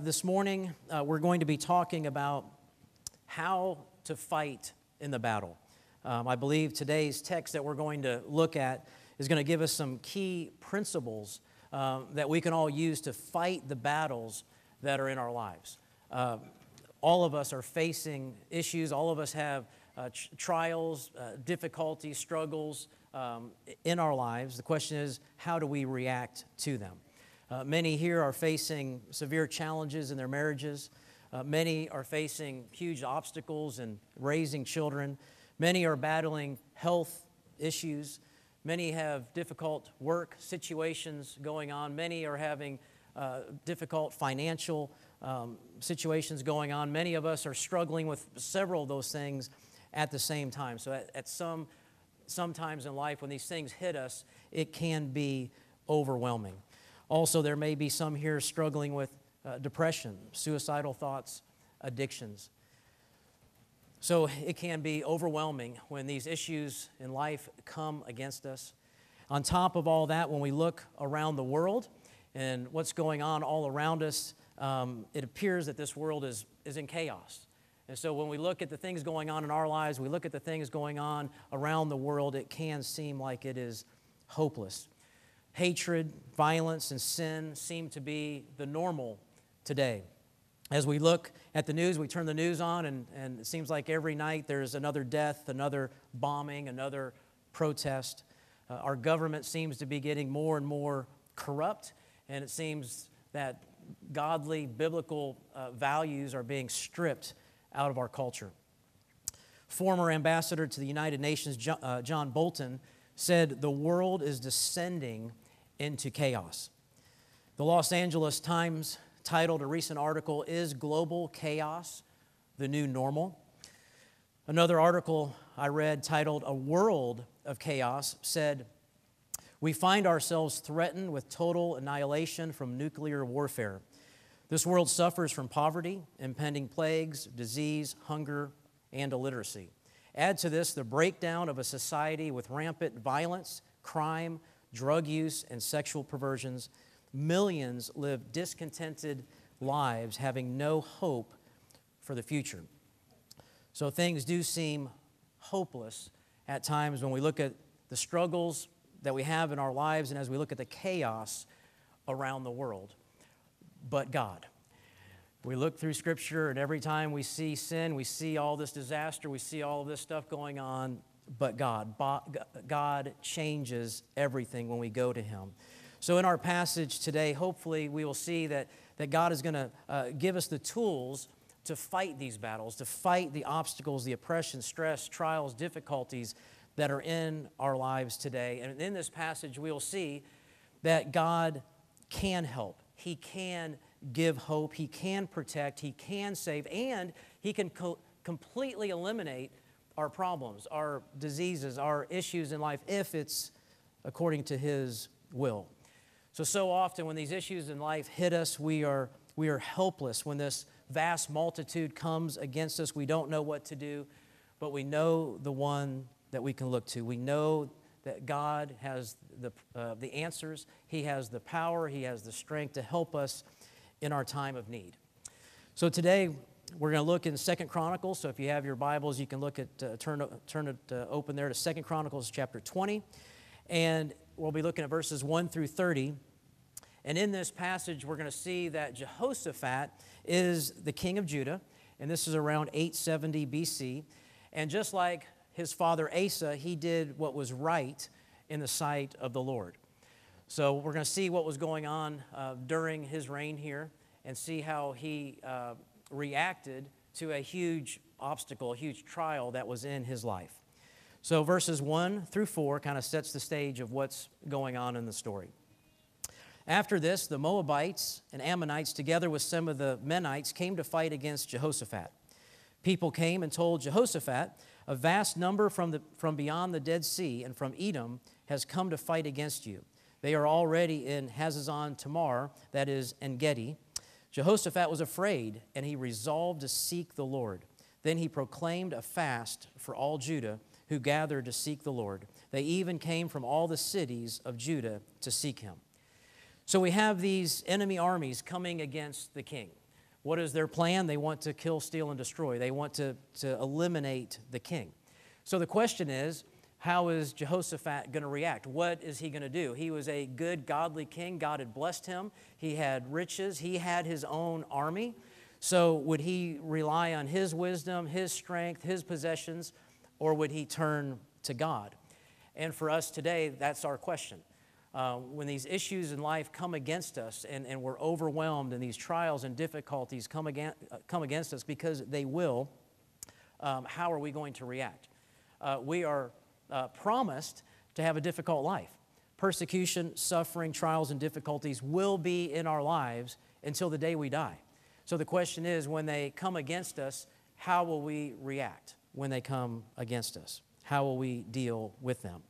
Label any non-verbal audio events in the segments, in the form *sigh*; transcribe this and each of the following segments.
Uh, this morning, uh, we're going to be talking about how to fight in the battle. Um, I believe today's text that we're going to look at is going to give us some key principles uh, that we can all use to fight the battles that are in our lives. Uh, all of us are facing issues, all of us have uh, trials, uh, difficulties, struggles um, in our lives. The question is, how do we react to them? Uh, many here are facing severe challenges in their marriages. Uh, many are facing huge obstacles in raising children. Many are battling health issues. Many have difficult work situations going on. Many are having uh, difficult financial um, situations going on. Many of us are struggling with several of those things at the same time. So at, at some sometimes in life when these things hit us, it can be overwhelming. Also, there may be some here struggling with uh, depression, suicidal thoughts, addictions. So it can be overwhelming when these issues in life come against us. On top of all that, when we look around the world and what's going on all around us, um, it appears that this world is, is in chaos. And so when we look at the things going on in our lives, we look at the things going on around the world, it can seem like it is hopeless hatred, violence, and sin seem to be the normal today. As we look at the news, we turn the news on, and, and it seems like every night there's another death, another bombing, another protest. Uh, our government seems to be getting more and more corrupt, and it seems that godly, biblical uh, values are being stripped out of our culture. Former ambassador to the United Nations, John, uh, John Bolton, said, The world is descending into chaos. The Los Angeles Times titled a recent article, Is Global Chaos the New Normal? Another article I read titled A World of Chaos said, We find ourselves threatened with total annihilation from nuclear warfare. This world suffers from poverty, impending plagues, disease, hunger, and illiteracy. Add to this the breakdown of a society with rampant violence, crime, drug use, and sexual perversions. Millions live discontented lives having no hope for the future. So things do seem hopeless at times when we look at the struggles that we have in our lives and as we look at the chaos around the world. But God. We look through Scripture, and every time we see sin, we see all this disaster, we see all of this stuff going on, but God. God changes everything when we go to Him. So, in our passage today, hopefully, we will see that, that God is going to uh, give us the tools to fight these battles, to fight the obstacles, the oppression, stress, trials, difficulties that are in our lives today. And in this passage, we'll see that God can help, He can give hope, He can protect, He can save, and He can co- completely eliminate our problems, our diseases, our issues in life, if it's according to His will. So, so often when these issues in life hit us, we are, we are helpless. When this vast multitude comes against us, we don't know what to do, but we know the one that we can look to. We know that God has the, uh, the answers, He has the power, He has the strength to help us in our time of need. So, today we're going to look in Second Chronicles. So if you have your Bibles, you can look at uh, turn turn it uh, open there to Second Chronicles chapter 20, and we'll be looking at verses 1 through 30. And in this passage, we're going to see that Jehoshaphat is the king of Judah, and this is around 870 BC. And just like his father Asa, he did what was right in the sight of the Lord. So we're going to see what was going on uh, during his reign here and see how he uh, reacted to a huge obstacle, a huge trial that was in his life. So verses 1 through 4 kind of sets the stage of what's going on in the story. After this, the Moabites and Ammonites, together with some of the Menites, came to fight against Jehoshaphat. People came and told Jehoshaphat, A vast number from, the, from beyond the Dead Sea and from Edom has come to fight against you. They are already in Hazazon Tamar, that is, En Gedi, Jehoshaphat was afraid, and he resolved to seek the Lord. Then he proclaimed a fast for all Judah who gathered to seek the Lord. They even came from all the cities of Judah to seek him. So we have these enemy armies coming against the king. What is their plan? They want to kill, steal, and destroy. They want to, to eliminate the king. So the question is how is Jehoshaphat going to react? What is he going to do? He was a good, godly king. God had blessed him. He had riches. He had his own army. So, would he rely on his wisdom, his strength, his possessions, or would he turn to God? And for us today, that's our question. Uh, when these issues in life come against us and, and we're overwhelmed and these trials and difficulties come, again, uh, come against us because they will, um, how are we going to react? Uh, we are uh, promised to have a difficult life. Persecution, suffering, trials, and difficulties will be in our lives until the day we die. So the question is when they come against us, how will we react when they come against us? How will we deal with them?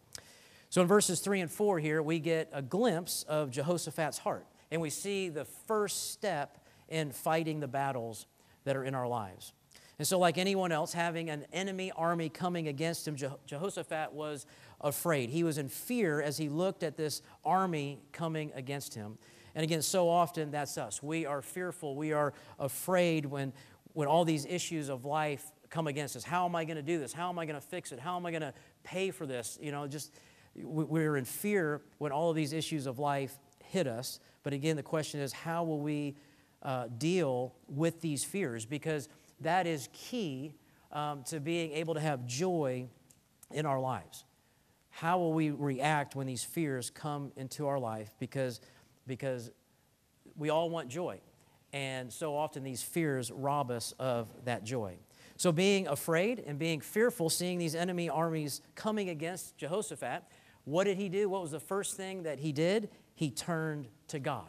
So in verses 3 and 4 here, we get a glimpse of Jehoshaphat's heart, and we see the first step in fighting the battles that are in our lives. And so, like anyone else, having an enemy army coming against him, Jehoshaphat was afraid. He was in fear as he looked at this army coming against him. And again, so often that's us. We are fearful. We are afraid when, when all these issues of life come against us. How am I going to do this? How am I going to fix it? How am I going to pay for this? You know, just we're in fear when all of these issues of life hit us. But again, the question is, how will we uh, deal with these fears? Because that is key um, to being able to have joy in our lives. How will we react when these fears come into our life? Because, because we all want joy. And so often these fears rob us of that joy. So, being afraid and being fearful, seeing these enemy armies coming against Jehoshaphat, what did he do? What was the first thing that he did? He turned to God.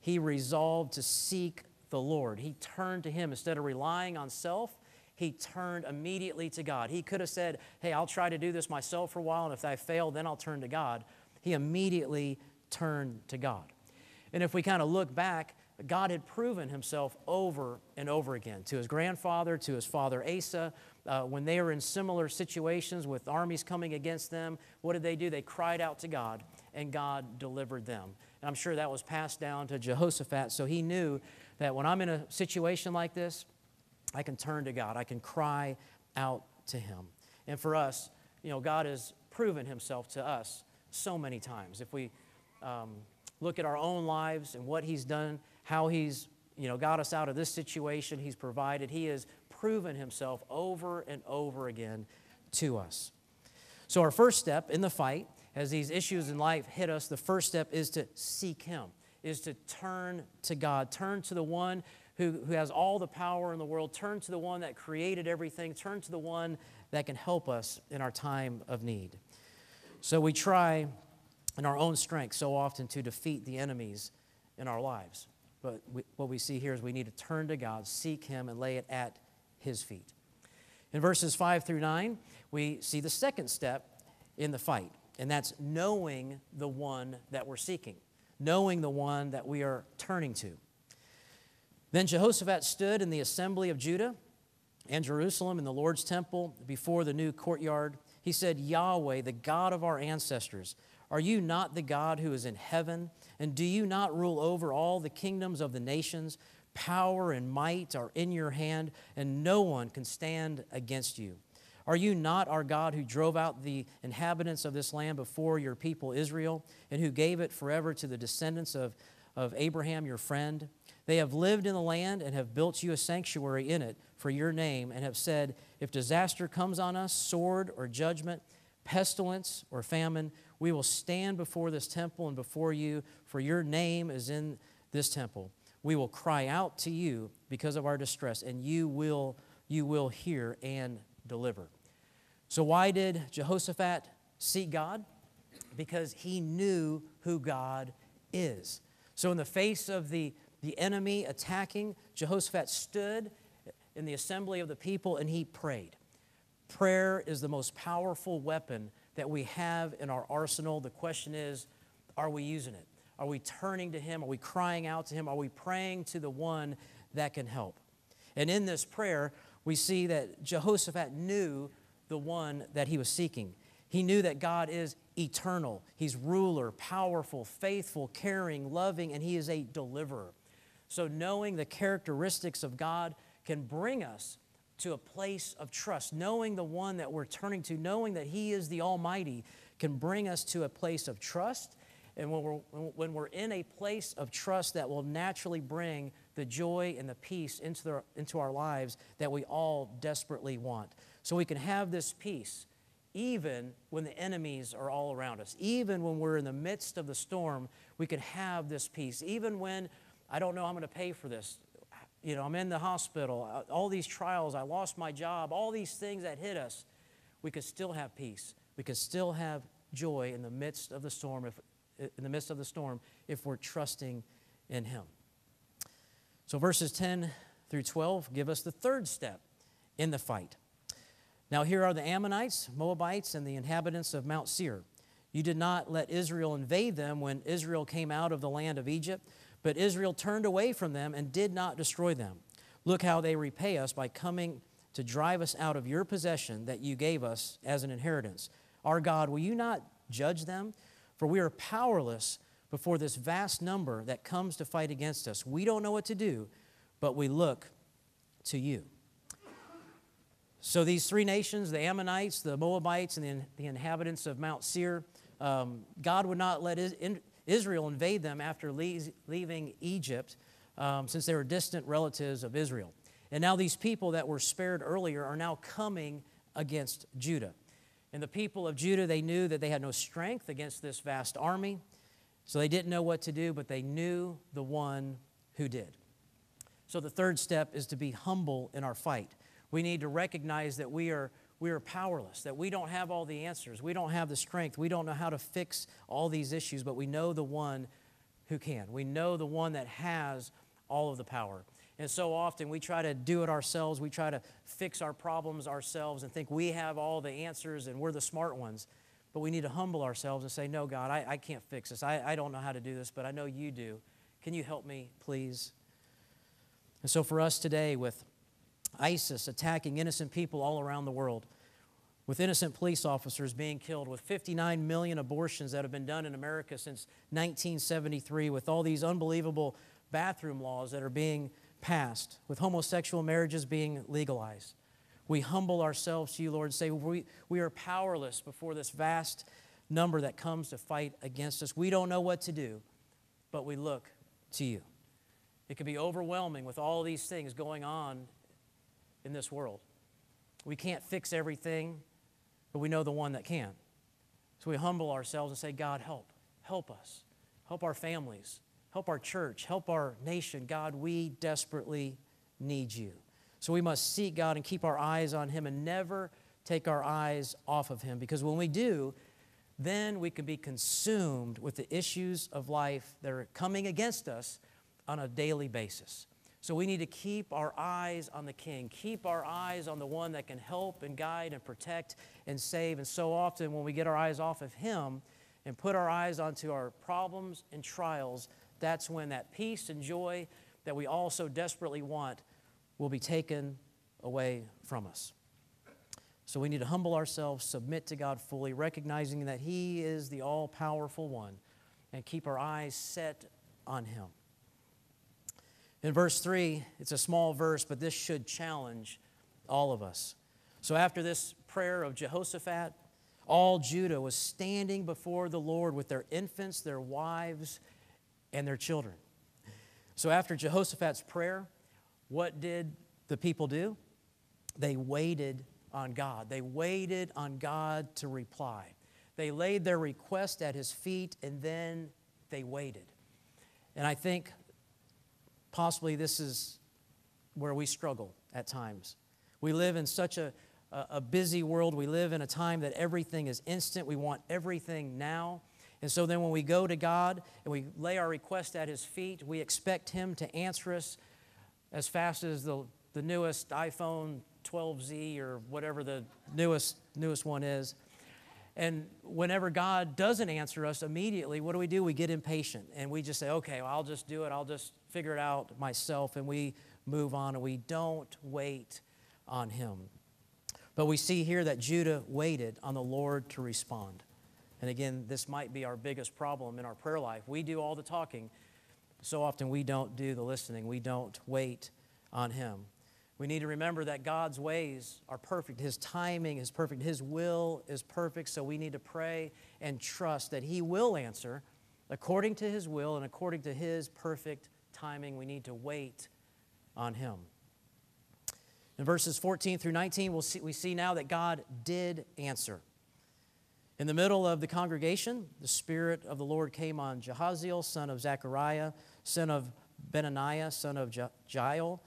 He resolved to seek the Lord. He turned to Him instead of relying on self. He turned immediately to God. He could have said, Hey, I'll try to do this myself for a while, and if I fail, then I'll turn to God. He immediately turned to God. And if we kind of look back, God had proven himself over and over again to his grandfather, to his father Asa. Uh, when they were in similar situations with armies coming against them, what did they do? They cried out to God, and God delivered them. And I'm sure that was passed down to Jehoshaphat, so he knew that when I'm in a situation like this, I can turn to God. I can cry out to Him. And for us, you know, God has proven Himself to us so many times. If we um, look at our own lives and what He's done, how He's, you know, got us out of this situation, He's provided, He has proven Himself over and over again to us. So, our first step in the fight, as these issues in life hit us, the first step is to seek Him is to turn to God, turn to the one who, who has all the power in the world, turn to the one that created everything, turn to the one that can help us in our time of need. So we try in our own strength so often to defeat the enemies in our lives. But we, what we see here is we need to turn to God, seek Him, and lay it at His feet. In verses 5 through 9, we see the second step in the fight, and that's knowing the one that we're seeking knowing the one that we are turning to. Then Jehoshaphat stood in the assembly of Judah and Jerusalem in the Lord's temple before the new courtyard. He said, Yahweh, the God of our ancestors, are you not the God who is in heaven? And do you not rule over all the kingdoms of the nations? Power and might are in your hand, and no one can stand against you. Are you not our God who drove out the inhabitants of this land before your people Israel, and who gave it forever to the descendants of, of Abraham, your friend? They have lived in the land and have built you a sanctuary in it for your name, and have said, If disaster comes on us, sword or judgment, pestilence or famine, we will stand before this temple and before you, for your name is in this temple. We will cry out to you because of our distress, and you will, you will hear and deliver. So, why did Jehoshaphat seek God? Because he knew who God is. So, in the face of the, the enemy attacking, Jehoshaphat stood in the assembly of the people and he prayed. Prayer is the most powerful weapon that we have in our arsenal. The question is, are we using it? Are we turning to Him? Are we crying out to Him? Are we praying to the one that can help? And in this prayer, we see that Jehoshaphat knew the one that he was seeking. He knew that God is eternal, He's ruler, powerful, faithful, caring, loving, and He is a deliverer. So, knowing the characteristics of God can bring us to a place of trust. Knowing the one that we're turning to, knowing that He is the Almighty, can bring us to a place of trust. And when we're, when we're in a place of trust, that will naturally bring the joy and the peace into, the, into our lives that we all desperately want so we can have this peace even when the enemies are all around us. Even when we're in the midst of the storm, we can have this peace. Even when I don't know I'm going to pay for this. You know, I'm in the hospital, uh, all these trials, I lost my job, all these things that hit us. We can still have peace. We can still have joy in the midst of the storm if in the midst of the storm if we're trusting in him. So verses 10 through 12 give us the third step in the fight. Now here are the Ammonites, Moabites, and the inhabitants of Mount Seir. You did not let Israel invade them when Israel came out of the land of Egypt, but Israel turned away from them and did not destroy them. Look how they repay us by coming to drive us out of your possession that you gave us as an inheritance. Our God, will you not judge them? For we are powerless before this vast number that comes to fight against us. We don't know what to do, but we look to you. So these three nations, the Ammonites, the Moabites, and the, the inhabitants of Mount Seir, um, God would not let Israel invade them after leaving Egypt, um, since they were distant relatives of Israel. And now these people that were spared earlier are now coming against Judah. And the people of Judah, they knew that they had no strength against this vast army, so they didn't know what to do, but they knew the one who did. So the third step is to be humble in our fight. We need to recognize that we are, we are powerless, that we don't have all the answers, we don't have the strength, we don't know how to fix all these issues, but we know the one who can. We know the one that has all of the power. And so often we try to do it ourselves. We try to fix our problems ourselves and think we have all the answers and we're the smart ones. But we need to humble ourselves and say, No, God, I, I can't fix this. I, I don't know how to do this, but I know you do. Can you help me, please? And so for us today, with ISIS attacking innocent people all around the world, with innocent police officers being killed, with 59 million abortions that have been done in America since 1973, with all these unbelievable bathroom laws that are being passed, with homosexual marriages being legalized. We humble ourselves to you, Lord, and say we, we are powerless before this vast number that comes to fight against us. We don't know what to do, but we look to you. It can be overwhelming with all these things going on in this world. We can't fix everything, but we know the one that can. So we humble ourselves and say, God, help. Help us. Help our families. Help our church. Help our nation. God, we desperately need you. So we must seek God and keep our eyes on Him and never take our eyes off of Him because when we do, then we can be consumed with the issues of life that are coming against us on a daily basis. So we need to keep our eyes on the King, keep our eyes on the one that can help and guide and protect and save. And so often, when we get our eyes off of Him and put our eyes onto our problems and trials, that's when that peace and joy that we all so desperately want will be taken away from us. So we need to humble ourselves, submit to God fully, recognizing that He is the all powerful one, and keep our eyes set on Him. In verse 3, it's a small verse, but this should challenge all of us. So after this prayer of Jehoshaphat, all Judah was standing before the Lord with their infants, their wives, and their children. So after Jehoshaphat's prayer, what did the people do? They waited on God. They waited on God to reply. They laid their request at his feet and then they waited. And I think Possibly this is where we struggle at times. We live in such a, a busy world. We live in a time that everything is instant. We want everything now. And so then when we go to God and we lay our request at His feet, we expect Him to answer us as fast as the, the newest iPhone 12Z or whatever the newest, newest one is. And whenever God doesn't answer us immediately, what do we do? We get impatient and we just say, okay, well, I'll just do it. I'll just figure it out myself. And we move on and we don't wait on Him. But we see here that Judah waited on the Lord to respond. And again, this might be our biggest problem in our prayer life. We do all the talking. So often we don't do the listening, we don't wait on Him. We need to remember that God's ways are perfect. His timing is perfect. His will is perfect. So we need to pray and trust that He will answer according to His will and according to His perfect timing. We need to wait on Him. In verses 14 through 19, we'll see, we see now that God did answer. In the middle of the congregation, the Spirit of the Lord came on Jehaziel, son of Zechariah, son of Benaniah, son of Jael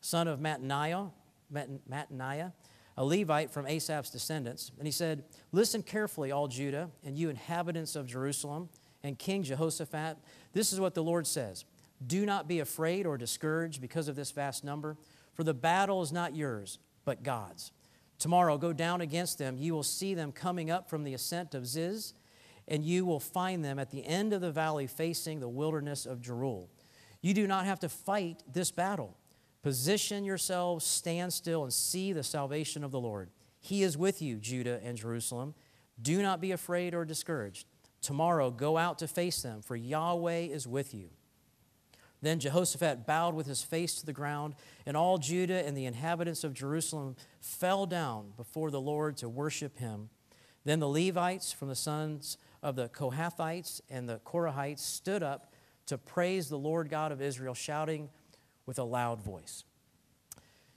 son of Mattaniah, Mattaniah, a Levite from Asaph's descendants. And he said, Listen carefully, all Judah, and you inhabitants of Jerusalem, and King Jehoshaphat. This is what the Lord says Do not be afraid or discouraged because of this vast number, for the battle is not yours, but God's. Tomorrow go down against them. You will see them coming up from the ascent of Ziz, and you will find them at the end of the valley facing the wilderness of Jerul. You do not have to fight this battle. Position yourselves, stand still, and see the salvation of the Lord. He is with you, Judah and Jerusalem. Do not be afraid or discouraged. Tomorrow go out to face them, for Yahweh is with you. Then Jehoshaphat bowed with his face to the ground, and all Judah and the inhabitants of Jerusalem fell down before the Lord to worship him. Then the Levites from the sons of the Kohathites and the Korahites stood up to praise the Lord God of Israel, shouting, with a loud voice.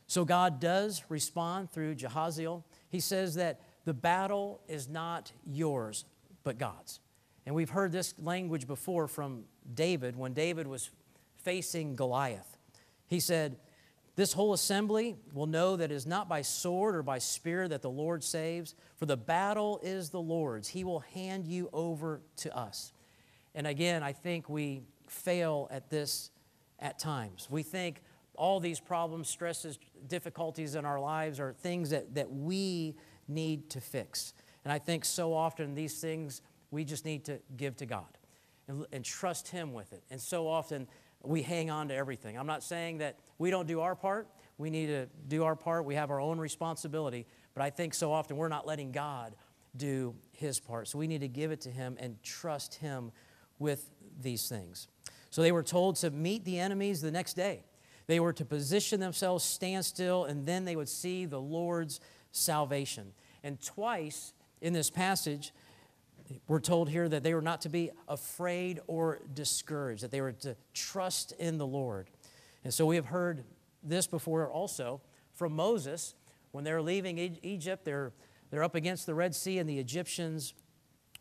So God does respond through Jehaziel. He says that the battle is not yours, but God's. And we've heard this language before from David when David was facing Goliath. He said, This whole assembly will know that it is not by sword or by spear that the Lord saves, for the battle is the Lord's. He will hand you over to us. And again, I think we fail at this at times. We think all these problems, stresses, difficulties in our lives are things that, that we need to fix. And I think so often these things we just need to give to God and, and trust Him with it. And so often we hang on to everything. I'm not saying that we don't do our part. We need to do our part. We have our own responsibility. But I think so often we're not letting God do His part. So we need to give it to Him and trust Him with these things. So they were told to meet the enemies the next day. They were to position themselves, stand still, and then they would see the Lord's salvation. And twice in this passage, we're told here that they were not to be afraid or discouraged, that they were to trust in the Lord. And so we have heard this before also from Moses when they're leaving Egypt. They're, they're up against the Red Sea, and the Egyptians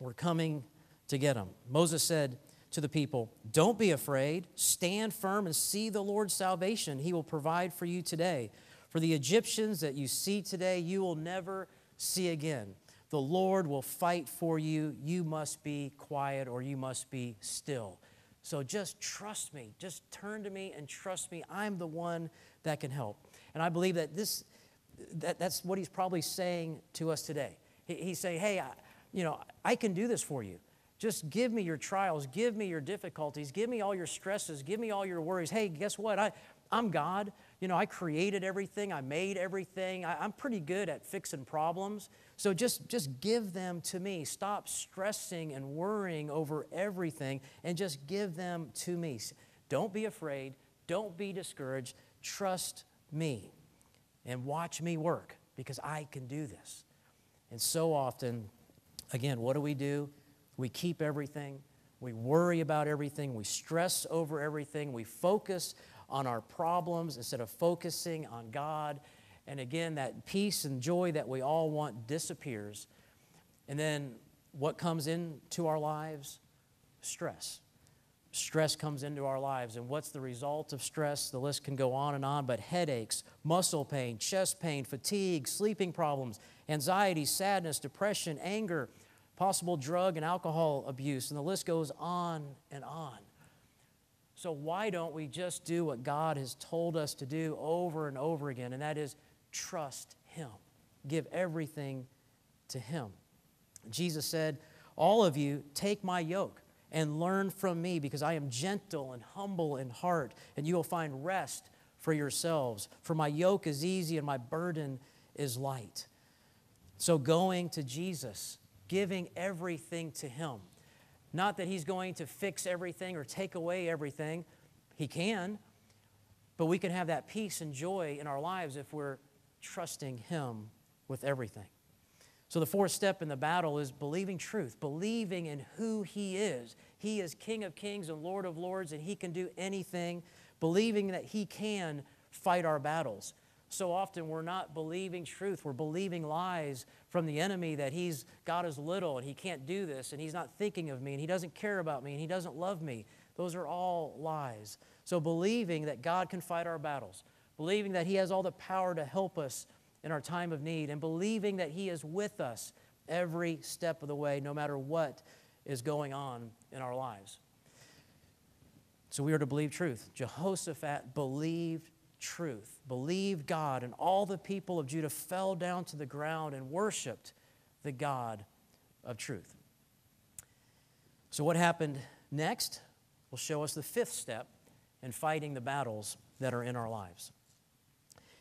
were coming to get them. Moses said, to the people, Don't be afraid. Stand firm and see the Lord's salvation. He will provide for you today. For the Egyptians that you see today, you will never see again. The Lord will fight for you. You must be quiet or you must be still. So just trust me. Just turn to me and trust me. I'm the one that can help. And I believe that this that, that's what he's probably saying to us today. He, he's saying, hey, I, you know, I can do this for you. Just give me your trials. Give me your difficulties. Give me all your stresses. Give me all your worries. Hey, guess what? I, I'm God. You know, I created everything. I made everything. I, am pretty good at fixing problems. So just, just give them to me. Stop stressing and worrying over everything and just give them to me. Don't be afraid. Don't be discouraged. Trust me and watch me work because I can do this. And so often, again, what do we do? We keep everything. We worry about everything. We stress over everything. We focus on our problems instead of focusing on God. And again, that peace and joy that we all want disappears. And then what comes into our lives? Stress. Stress comes into our lives. And what's the result of stress? The list can go on and on, but headaches, muscle pain, chest pain, fatigue, sleeping problems, anxiety, sadness, depression, anger possible drug and alcohol abuse, and the list goes on and on. So, why don't we just do what God has told us to do over and over again, and that is trust Him? Give everything to Him. Jesus said, All of you, take my yoke and learn from me, because I am gentle and humble in heart, and you will find rest for yourselves. For my yoke is easy and my burden is light. So, going to Jesus giving everything to Him. Not that He's going to fix everything or take away everything, He can, but we can have that peace and joy in our lives if we're trusting Him with everything. So, the fourth step in the battle is believing truth, believing in who He is. He is King of kings and Lord of lords, and He can do anything, believing that He can fight our battles so often we're not believing truth. We're believing lies from the enemy that he's God is little and he can't do this and he's not thinking of me and he doesn't care about me and he doesn't love me. Those are all lies. So believing that God can fight our battles, believing that he has all the power to help us in our time of need, and believing that he is with us every step of the way, no matter what is going on in our lives. So we are to believe truth. Jehoshaphat believed truth, believed God, and all the people of Judah fell down to the ground and worshiped the God of truth. So, what happened next will show us the fifth step in fighting the battles that are in our lives.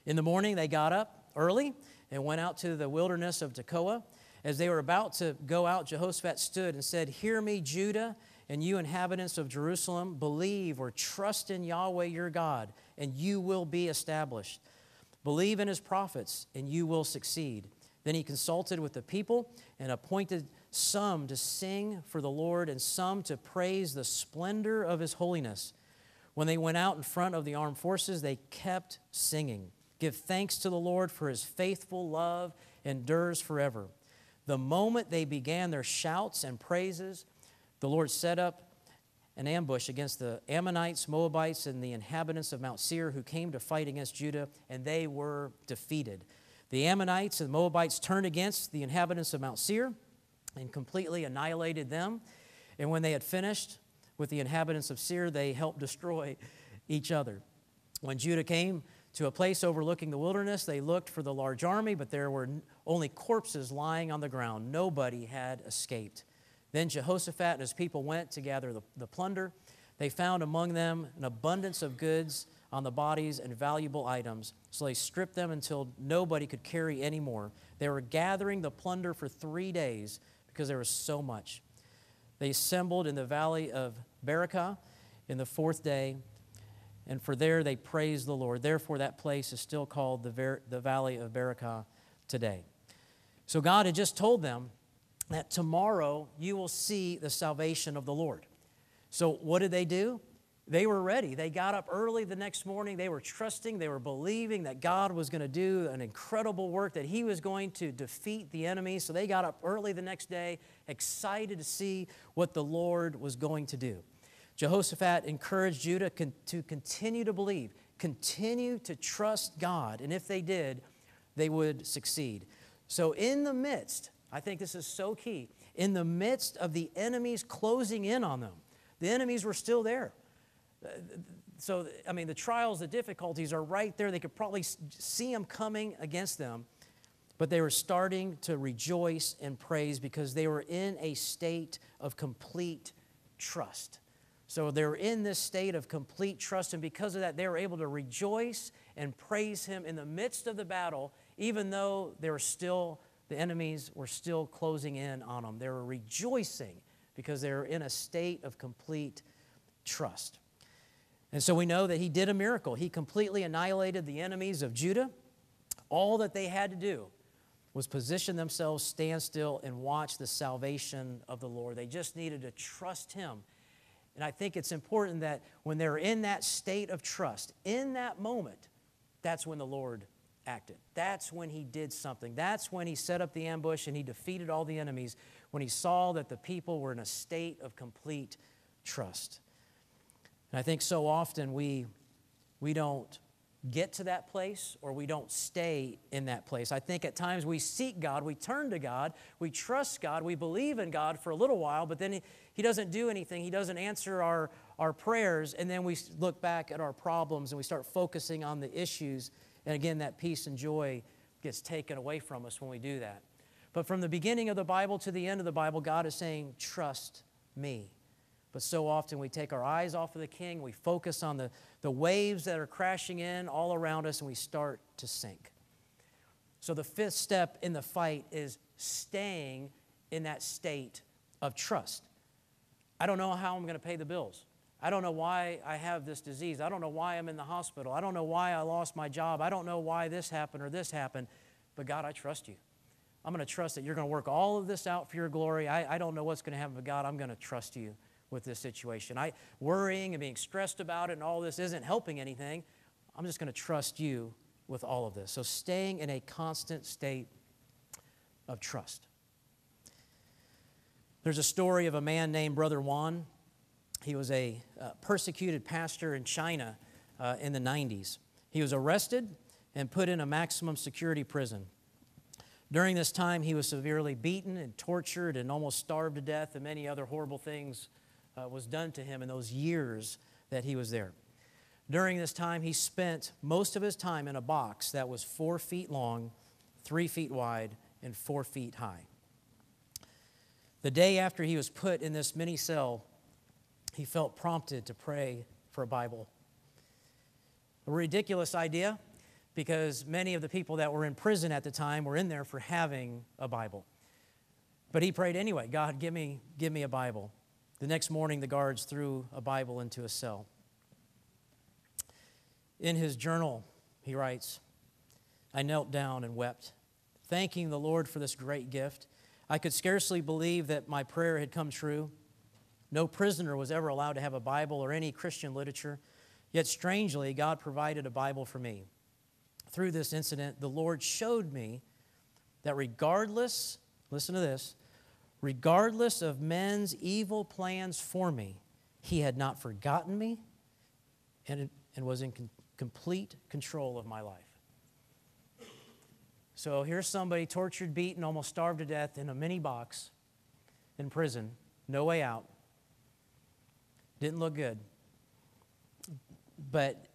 In the morning, they got up early and went out to the wilderness of Tekoa. As they were about to go out, Jehoshaphat stood and said, Hear me, Judah and you inhabitants of Jerusalem, believe or trust in Yahweh your God, and you will be established. Believe in his prophets, and you will succeed. Then he consulted with the people and appointed some to sing for the Lord and some to praise the splendor of his holiness. When they went out in front of the armed forces, they kept singing. Give thanks to the Lord for his faithful love endures forever. The moment they began their shouts and praises, the Lord set up an ambush against the Ammonites, Moabites, and the inhabitants of Mount Seir who came to fight against Judah, and they were defeated. The Ammonites and Moabites turned against the inhabitants of Mount Seir and completely annihilated them. And when they had finished with the inhabitants of Seir, they helped destroy each other. When Judah came to a place overlooking the wilderness, they looked for the large army, but there were only corpses lying on the ground. Nobody had escaped. Then Jehoshaphat and his people went to gather the, the plunder. They found among them an abundance of goods on the bodies and valuable items. So they stripped them until nobody could carry any more. They were gathering the plunder for three days because there was so much. They assembled in the valley of Barakah in the fourth day, and for there they praised the Lord. Therefore, that place is still called the, Ver- the valley of Barakah today. So God had just told them that tomorrow you will see the salvation of the Lord. So, what did they do? They were ready. They got up early the next morning. They were trusting, they were believing that God was going to do an incredible work, that He was going to defeat the enemy. So, they got up early the next day, excited to see what the Lord was going to do. Jehoshaphat encouraged Judah to continue to believe, continue to trust God, and if they did, they would succeed. So, in the midst I think this is so key. In the midst of the enemies closing in on them, the enemies were still there. So, I mean, the trials, the difficulties are right there. They could probably see them coming against them, but they were starting to rejoice and praise because they were in a state of complete trust. So they're in this state of complete trust, and because of that, they were able to rejoice and praise Him in the midst of the battle, even though they were still the enemies were still closing in on them. They were rejoicing because they were in a state of complete trust. And so we know that he did a miracle. He completely annihilated the enemies of Judah. All that they had to do was position themselves, stand still, and watch the salvation of the Lord. They just needed to trust him. And I think it's important that when they're in that state of trust, in that moment, that's when the Lord acted. That's when he did something. That's when he set up the ambush and he defeated all the enemies when he saw that the people were in a state of complete trust. And I think so often we, we don't get to that place or we don't stay in that place. I think at times we seek God, we turn to God, we trust God, we believe in God for a little while, but then He, he doesn't do anything. He doesn't answer our, our prayers. And then we look back at our problems and we start focusing on the issues and again, that peace and joy gets taken away from us when we do that. But from the beginning of the Bible to the end of the Bible, God is saying, Trust me. But so often we take our eyes off of the king, we focus on the, the waves that are crashing in all around us, and we start to sink. So the fifth step in the fight is staying in that state of trust. I don't know how I'm going to pay the bills. I don't know why I have this disease. I don't know why I'm in the hospital. I don't know why I lost my job. I don't know why this happened or this happened. But God, I trust you. I'm going to trust that you're going to work all of this out for your glory. I, I don't know what's going to happen, but God, I'm going to trust you with this situation. I worrying and being stressed about it and all this isn't helping anything. I'm just going to trust you with all of this. So staying in a constant state of trust. There's a story of a man named Brother Juan he was a uh, persecuted pastor in China uh, in the 90s. He was arrested and put in a maximum security prison. During this time, he was severely beaten and tortured and almost starved to death, and many other horrible things uh, was done to him in those years that he was there. During this time, he spent most of his time in a box that was four feet long, three feet wide, and four feet high. The day after he was put in this mini cell, he felt prompted to pray for a Bible. A ridiculous idea because many of the people that were in prison at the time were in there for having a Bible. But he prayed anyway God, give me, give me a Bible. The next morning, the guards threw a Bible into a cell. In his journal, he writes, I knelt down and wept, thanking the Lord for this great gift. I could scarcely believe that my prayer had come true. No prisoner was ever allowed to have a Bible or any Christian literature, yet strangely, God provided a Bible for me. Through this incident, the Lord showed me that regardless, listen to this, regardless of men's evil plans for me, He had not forgotten me and, and was in con- complete control of my life. So here's somebody tortured, beaten, almost starved to death in a mini box in prison, no way out. Didn't look good. But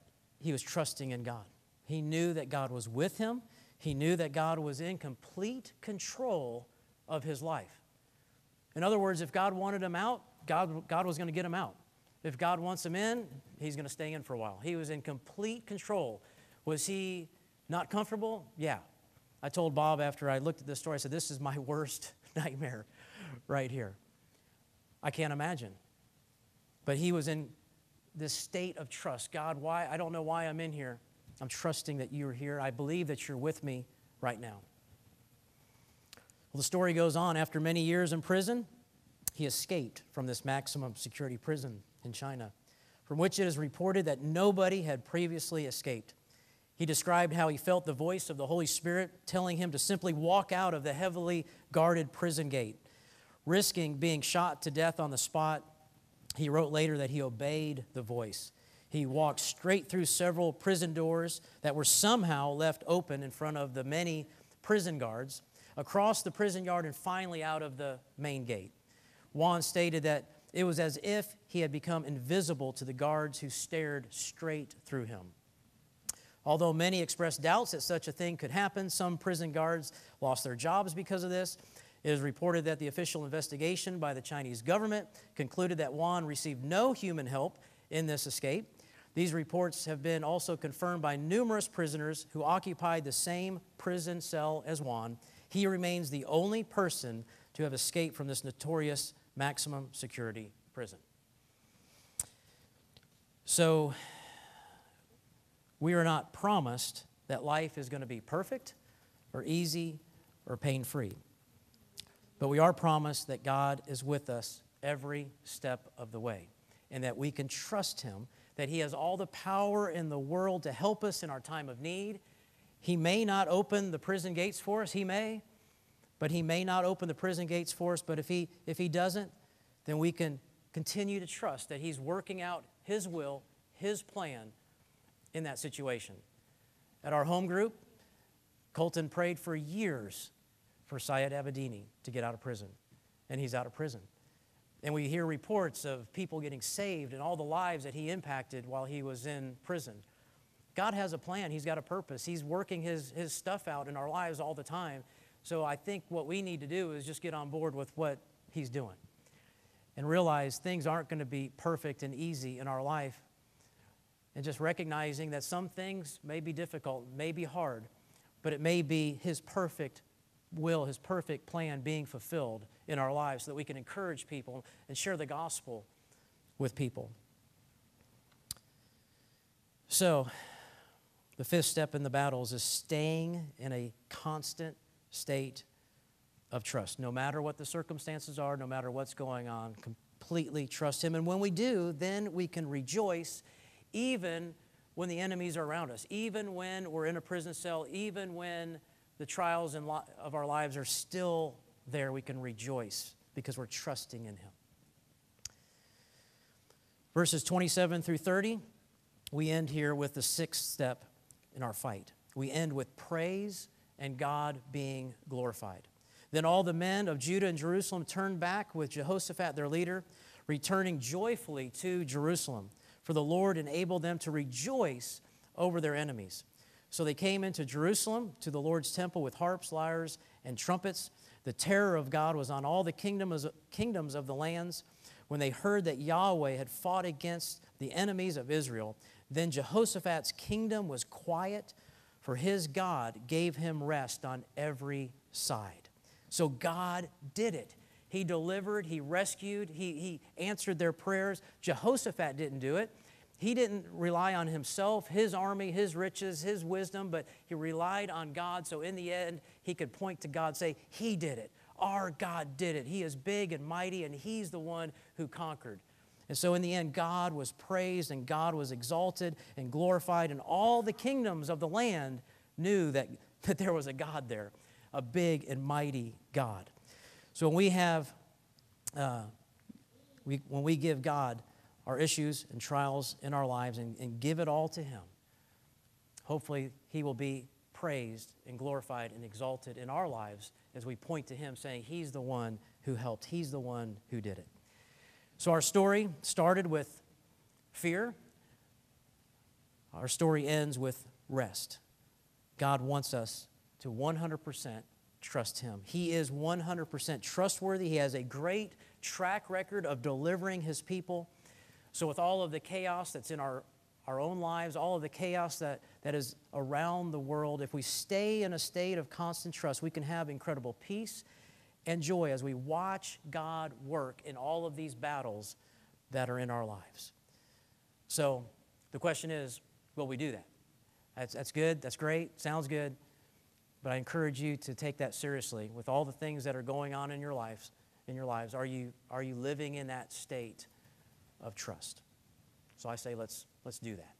he was trusting in God. He knew that God was with him, he knew that God was in complete control of his life. In other words, if God wanted him out, God, God was going to get him out. If God wants him in, he's going to stay in for a while. He was in complete control. Was he not comfortable? Yeah. I told Bob after I looked at this story, I said, This is my *laughs* worst nightmare right here. I can't imagine. But he was in this state of trust. God, why? I don't know why I'm in here. I'm trusting that you're here. I believe that you're with me right now. Well, the story goes on. After many years in prison, he escaped from this maximum security prison in China, from which it is reported that nobody had previously escaped. He described how he felt the voice of the Holy Spirit telling him to simply walk out of the heavily guarded prison gate, risking being shot to death on the spot he wrote later that he obeyed the voice. He walked straight through several prison doors that were somehow left open in front of the many prison guards, across the prison yard, and finally out of the main gate. Juan stated that it was as if he had become invisible to the guards who stared straight through him. Although many expressed doubts that such a thing could happen, some prison guards lost their jobs because of this. It is reported that the official investigation by the Chinese government concluded that Wan received no human help in this escape. These reports have been also confirmed by numerous prisoners who occupied the same prison cell as Wan. He remains the only person to have escaped from this notorious maximum security prison. So, we are not promised that life is going to be perfect or easy or pain free. But we are promised that God is with us every step of the way and that we can trust Him, that He has all the power in the world to help us in our time of need. He may not open the prison gates for us, He may, but He may not open the prison gates for us. But if He, if he doesn't, then we can continue to trust that He's working out His will, His plan in that situation. At our home group, Colton prayed for years for Syed Abedini to get out of prison, and he's out of prison. And we hear reports of people getting saved and all the lives that he impacted while he was in prison. God has a plan, He's got a purpose. He's working His, his stuff out in our lives all the time. So I think what we need to do is just get on board with what He's doing and realize things aren't going to be perfect and easy in our life. And just recognizing that some things may be difficult, may be hard, but it may be His perfect will, His perfect plan being fulfilled in our lives so that we can encourage people and share the gospel with people. So, the fifth step in the battles is staying in a constant state of trust. No matter what the circumstances are, no matter what's going on, completely trust Him. And when we do, then we can rejoice even when the enemies are around us, even when we're in a prison cell, even when the trials of our lives are still there, we can rejoice because we're trusting in Him. Verses 27 through 30, we end here with the sixth step in our fight. We end with praise and God being glorified. Then all the men of Judah and Jerusalem turned back with Jehoshaphat their leader, returning joyfully to Jerusalem, for the Lord enabled them to rejoice over their enemies. So they came into Jerusalem to the Lord's temple with harps, lyres, and trumpets. The terror of God was on all the kingdoms of the lands. When they heard that Yahweh had fought against the enemies of Israel, then Jehoshaphat's kingdom was quiet, for his God gave him rest on every side. So God did it. He delivered, he rescued, he, he answered their prayers. Jehoshaphat didn't do it. He didn't rely on himself, his army, his riches, his wisdom, but he relied on God. So in the end, he could point to God, say, He did it. Our God did it. He is big and mighty, and He's the one who conquered. And so in the end, God was praised and God was exalted and glorified, and all the kingdoms of the land knew that, *laughs* that there was a God there, a big and mighty God. So when we have, uh, we, when we give God, our issues and trials in our lives and, and give it all to Him, hopefully He will be praised and glorified and exalted in our lives as we point to Him, saying, He's the one who helped, He's the one who did it. So our story started with fear, our story ends with rest. God wants us to 100% trust Him. He is 100% trustworthy. He has a great track record of delivering His people. So, with all of the chaos that's in our, our own lives, all of the chaos that, that is around the world, if we stay in a state of constant trust, we can have incredible peace and joy as we watch God work in all of these battles that are in our lives. So, the question is will we do that? That's, that's good, that's great, sounds good, but I encourage you to take that seriously with all the things that are going on in your lives. In your lives, are you, are you living in that state of trust. So I say, let's, let's do that.